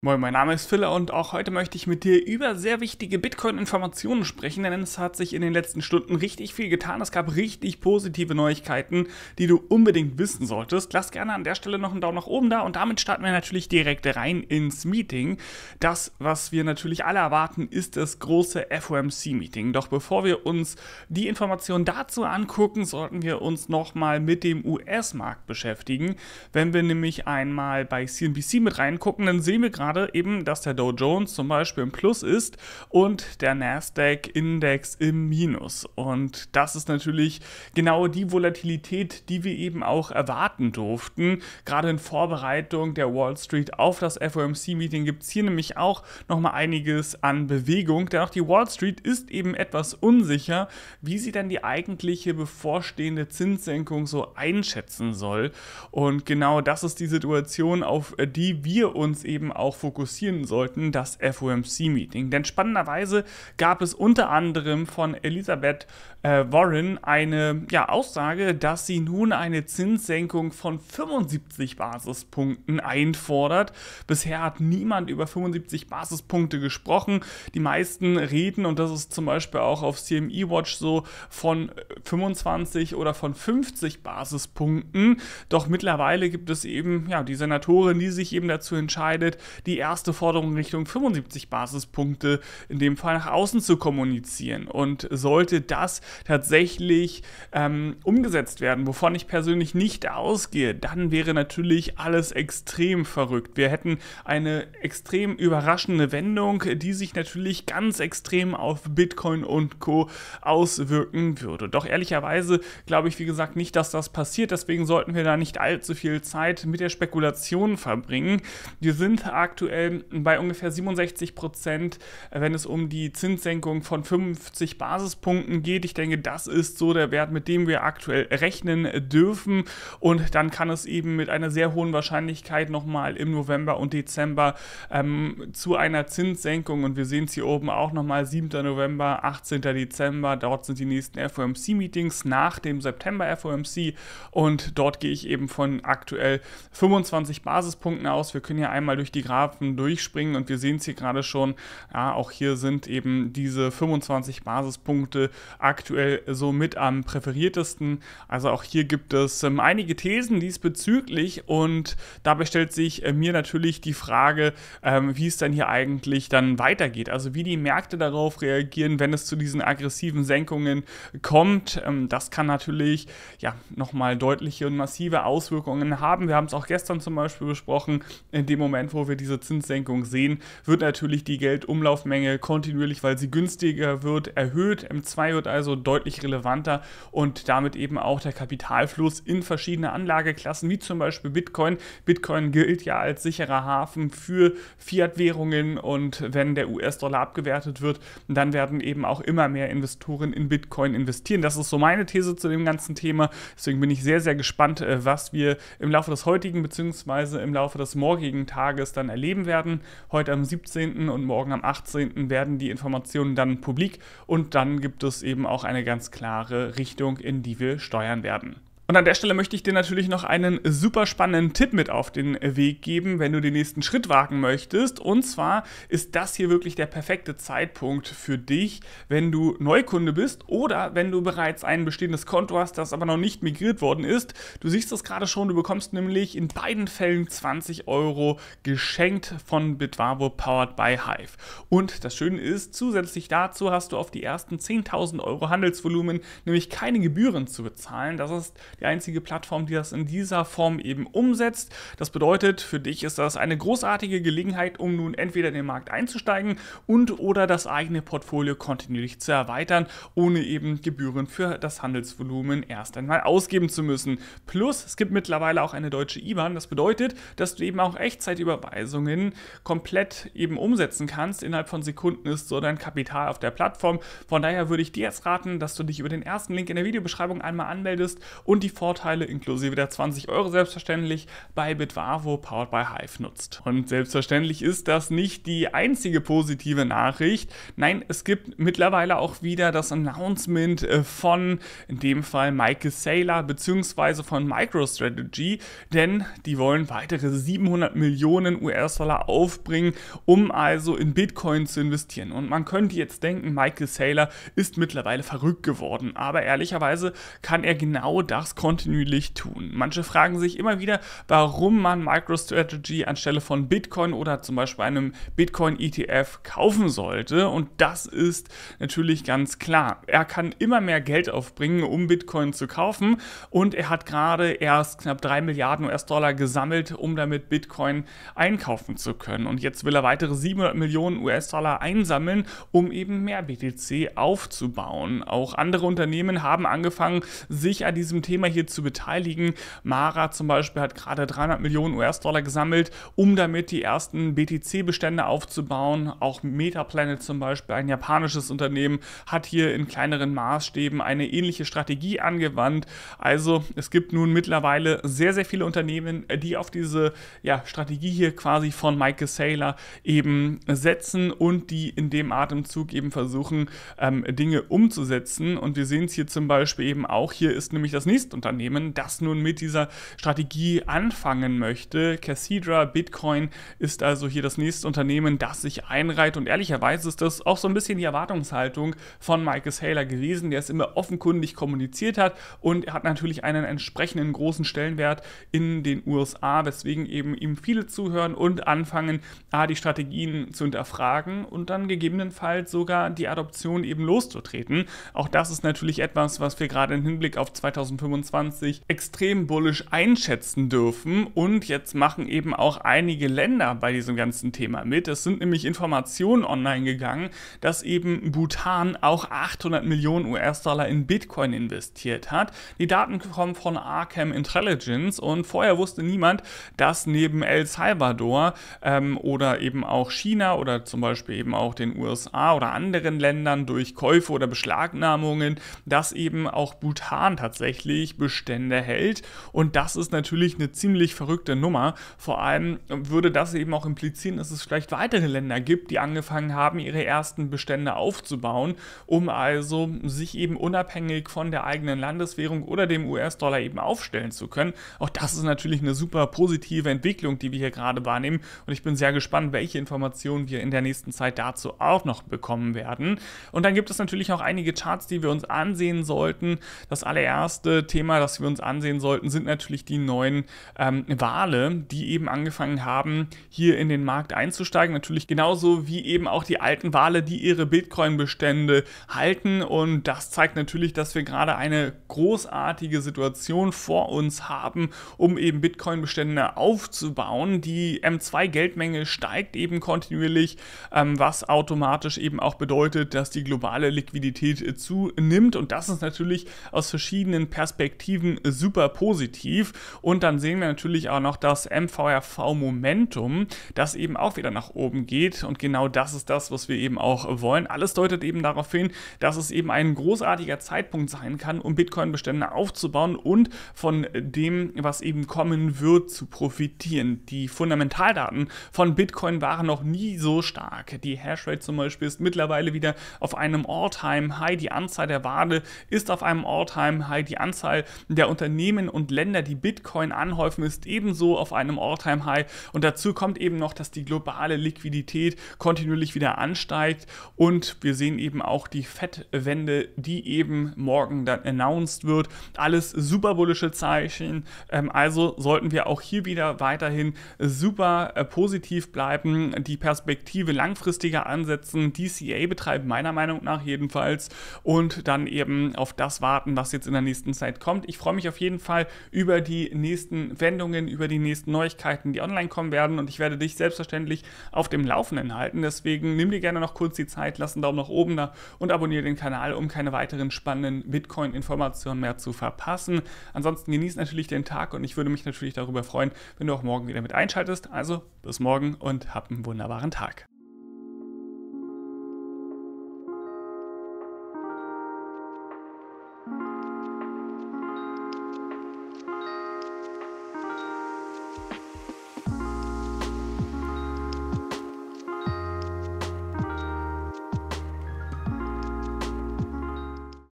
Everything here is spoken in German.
Moin, mein Name ist Filler und auch heute möchte ich mit dir über sehr wichtige Bitcoin-Informationen sprechen, denn es hat sich in den letzten Stunden richtig viel getan. Es gab richtig positive Neuigkeiten, die du unbedingt wissen solltest. Lass gerne an der Stelle noch einen Daumen nach oben da und damit starten wir natürlich direkt rein ins Meeting. Das, was wir natürlich alle erwarten, ist das große FOMC-Meeting. Doch bevor wir uns die Informationen dazu angucken, sollten wir uns nochmal mit dem US-Markt beschäftigen. Wenn wir nämlich einmal bei CNBC mit reingucken, dann sehen wir gerade, gerade eben, dass der Dow Jones zum Beispiel im Plus ist und der Nasdaq-Index im Minus. Und das ist natürlich genau die Volatilität, die wir eben auch erwarten durften. Gerade in Vorbereitung der Wall Street auf das FOMC-Meeting gibt es hier nämlich auch nochmal einiges an Bewegung. Denn auch die Wall Street ist eben etwas unsicher, wie sie dann die eigentliche bevorstehende Zinssenkung so einschätzen soll. Und genau das ist die Situation, auf die wir uns eben auch fokussieren sollten, das FOMC-Meeting. Denn spannenderweise gab es unter anderem von Elisabeth äh, Warren eine ja, Aussage, dass sie nun eine Zinssenkung von 75 Basispunkten einfordert. Bisher hat niemand über 75 Basispunkte gesprochen. Die meisten reden, und das ist zum Beispiel auch auf CME Watch so, von 25 oder von 50 Basispunkten. Doch mittlerweile gibt es eben ja, die Senatorin, die sich eben dazu entscheidet, die erste Forderung Richtung 75 Basispunkte in dem Fall nach außen zu kommunizieren. Und sollte das tatsächlich ähm, umgesetzt werden, wovon ich persönlich nicht ausgehe, dann wäre natürlich alles extrem verrückt. Wir hätten eine extrem überraschende Wendung, die sich natürlich ganz extrem auf Bitcoin und Co auswirken würde. Doch ehrlicherweise glaube ich, wie gesagt, nicht, dass das passiert. Deswegen sollten wir da nicht allzu viel Zeit mit der Spekulation verbringen. Wir sind aktuell aktuell bei ungefähr 67 Prozent, äh, wenn es um die Zinssenkung von 50 Basispunkten geht. Ich denke, das ist so der Wert, mit dem wir aktuell rechnen dürfen. Und dann kann es eben mit einer sehr hohen Wahrscheinlichkeit nochmal im November und Dezember ähm, zu einer Zinssenkung. Und wir sehen es hier oben auch nochmal, 7. November, 18. Dezember. Dort sind die nächsten FOMC-Meetings nach dem September FOMC. Und dort gehe ich eben von aktuell 25 Basispunkten aus. Wir können ja einmal durch die Grafik Fußstapfen durchspringen und wir sehen es hier gerade schon, ja, auch hier sind eben diese 25 Basispunkte aktuell so mit am präferiertesten. Also auch hier gibt es ähm, einige Thesen diesbezüglich und dabei stellt sich äh, mir natürlich die Frage, ähm, wie es dann hier eigentlich dann weitergeht. Also wie die Märkte darauf reagieren, wenn es zu diesen aggressiven Senkungen kommt. Ähm, das kann natürlich ja nochmal deutliche und massive Auswirkungen haben. Wir haben es auch gestern zum Beispiel besprochen, in dem Moment, wo wir diese Zinssenkung sehen, wird natürlich die Geldumlaufmenge kontinuierlich, weil sie günstiger wird, erhöht. M2 wird also deutlich relevanter und damit eben auch der Kapitalfluss in verschiedene Anlageklassen, wie zum Beispiel Bitcoin. Bitcoin gilt ja als sicherer Hafen für Fiat-Währungen und wenn der US-Dollar abgewertet wird, dann werden eben auch immer mehr Investoren in Bitcoin investieren. Das ist so meine These zu dem ganzen Thema. Deswegen bin ich sehr, sehr gespannt, äh, was wir im Laufe des heutigen bzw. im Laufe des morgigen Tages dann erleben erleben werden. Heute am 17. und morgen am 18. werden die Informationen dann publik und dann gibt es eben auch eine ganz klare Richtung, in die wir steuern werden. Und an der Stelle möchte ich dir natürlich noch einen super spannenden Tipp mit auf den Weg geben, wenn du den nächsten Schritt wagen möchtest. Und zwar ist das hier wirklich der perfekte Zeitpunkt für dich, wenn du Neukunde bist oder wenn du bereits ein bestehendes Konto hast, das aber noch nicht migriert worden ist. Du siehst es gerade schon, du bekommst nämlich in beiden Fällen 20 Euro geschenkt von Bitwavo powered by Hive. Und das Schöne ist, zusätzlich dazu hast du auf die ersten 10.000 Euro Handelsvolumen nämlich keine Gebühren zu bezahlen. Das ist die einzige Plattform, die das in dieser Form eben umsetzt. Das bedeutet, für dich ist das eine großartige Gelegenheit, um nun entweder in den Markt einzusteigen und oder das eigene Portfolio kontinuierlich zu erweitern, ohne eben Gebühren für das Handelsvolumen erst einmal ausgeben zu müssen. Plus, es gibt mittlerweile auch eine deutsche IBAN. Das bedeutet, dass du eben auch Echtzeitüberweisungen komplett eben umsetzen kannst. Innerhalb von Sekunden ist so dein Kapital auf der Plattform. Von daher würde ich dir jetzt raten, dass du dich über den ersten Link in der Videobeschreibung einmal anmeldest und die die Vorteile inklusive der 20 Euro selbstverständlich bei Bitwavo powered by Hive nutzt. Und selbstverständlich ist das nicht die einzige positive Nachricht. Nein, es gibt mittlerweile auch wieder das Announcement äh, von in dem Fall Michael Saylor bzw. von MicroStrategy, denn die wollen weitere 700 Millionen US-Dollar aufbringen, um also in Bitcoin zu investieren. Und man könnte jetzt denken, Michael Saylor ist mittlerweile verrückt geworden, aber ehrlicherweise kann er genau das kontinuierlich tun. Manche fragen sich immer wieder, warum man MicroStrategy anstelle von Bitcoin oder zum Beispiel einem Bitcoin-ETF kaufen sollte. Und das ist natürlich ganz klar. Er kann immer mehr Geld aufbringen, um Bitcoin zu kaufen. Und er hat gerade erst knapp 3 Milliarden US-Dollar gesammelt, um damit Bitcoin einkaufen zu können. Und jetzt will er weitere 700 Millionen US-Dollar einsammeln, um eben mehr BTC aufzubauen. Auch andere Unternehmen haben angefangen, sich an diesem Thema Unternehmer hier zu beteiligen. Mara zum Beispiel hat gerade 300 Millionen US-Dollar gesammelt, um damit die ersten BTC-Bestände aufzubauen. Auch Metaplanet zum Beispiel, ein japanisches Unternehmen, hat hier in kleineren Maßstäben eine ähnliche Strategie angewandt. Also es gibt nun mittlerweile sehr, sehr viele Unternehmen, die auf diese ja, Strategie hier quasi von Michael Saylor eben setzen und die in dem Atemzug eben versuchen, ähm, Dinge umzusetzen. Und wir sehen es hier zum Beispiel eben auch. Hier ist nämlich das nächste Unternehmen, das nun mit dieser Strategie anfangen möchte. Cassidra Bitcoin ist also hier das nächste Unternehmen, das sich einreiht und ehrlicherweise ist das auch so ein bisschen die Erwartungshaltung von Michael Saylor gewesen, der es immer offenkundig kommuniziert hat und er hat natürlich einen entsprechenden großen Stellenwert in den USA, weswegen eben ihm viele zuhören und anfangen, die Strategien zu hinterfragen und dann gegebenenfalls sogar die Adoption eben loszutreten. Auch das ist natürlich etwas, was wir gerade im Hinblick auf 2025 2021 extrem bullisch einschätzen dürfen. Und jetzt machen eben auch einige Länder bei diesem ganzen Thema mit. Es sind nämlich Informationen online gegangen, dass eben Bhutan auch 800 Millionen US-Dollar in Bitcoin investiert hat. Die Daten kommen von Arkham Intelligence und vorher wusste niemand, dass neben El Salvador ähm, oder eben auch China oder zum Beispiel eben auch den USA oder anderen Ländern durch Käufe oder Beschlagnahmungen, dass eben auch Bhutan tatsächlich 30 Bestände hält. Und das ist natürlich eine ziemlich verrückte Nummer. Vor allem würde das eben auch implizieren, dass es vielleicht weitere Länder gibt, die angefangen haben, ihre ersten Bestände aufzubauen, um also sich eben unabhängig von der eigenen Landeswährung oder dem US-Dollar eben aufstellen zu können. Auch das ist natürlich eine super positive Entwicklung, die wir hier gerade wahrnehmen. Und ich bin sehr gespannt, welche Informationen wir in der nächsten Zeit dazu auch noch bekommen werden. Und dann gibt es natürlich auch einige Charts, die wir uns ansehen sollten. Das allererste Thema Thema, das wir uns ansehen sollten, sind natürlich die neuen ähm, Wale, die eben angefangen haben, hier in den Markt einzusteigen. Natürlich genauso wie eben auch die alten Wale, die ihre Bitcoin-Bestände halten. Und das zeigt natürlich, dass wir gerade eine großartige Situation vor uns haben, um eben Bitcoin-Bestände aufzubauen. Die M2-Geldmenge ähm, steigt eben kontinuierlich, ähm, was automatisch eben auch bedeutet, dass die globale Liquidität äh, zunimmt. Und das ist natürlich aus verschiedenen Perspektiven Perspektiven super positiv. Und dann sehen wir natürlich auch noch das MVRV-Momentum, das eben auch wieder nach oben geht. Und genau das ist das, was wir eben auch wollen. Alles deutet eben darauf hin, dass es eben ein großartiger Zeitpunkt sein kann, um Bitcoin-Bestände aufzubauen und von dem, was eben kommen wird, zu profitieren. Die Fundamentaldaten von Bitcoin waren noch nie so stark. Die Hashrate zum Beispiel ist mittlerweile wieder auf einem All-Time-High. Die Anzahl der Wade ist auf einem All-Time-High. Die Anzahl Anteil der Unternehmen und Länder, die Bitcoin anhäufen, ist ebenso auf einem All-Time-High. Und dazu kommt eben noch, dass die globale Liquidität kontinuierlich wieder ansteigt. Und wir sehen eben auch die Fettwende, die eben morgen dann announced wird. Alles super bullische Zeichen. Ähm, also sollten wir auch hier wieder weiterhin super äh, positiv bleiben, die Perspektive langfristiger ansetzen, DCA betreiben, meiner Meinung nach jedenfalls, und dann eben auf das warten, was jetzt in der nächsten Zeit kommt kommt. Ich freue mich auf jeden Fall über die nächsten Wendungen, über die nächsten Neuigkeiten, die online kommen werden und ich werde dich selbstverständlich auf dem Laufenden halten. Deswegen nimm dir gerne noch kurz die Zeit, lass einen Daumen nach oben da und abonniere den Kanal, um keine weiteren spannenden Bitcoin-Informationen mehr zu verpassen. Ansonsten genieß natürlich den Tag und ich würde mich natürlich darüber freuen, wenn du auch morgen wieder mit einschaltest. Also bis morgen und hab einen wunderbaren Tag.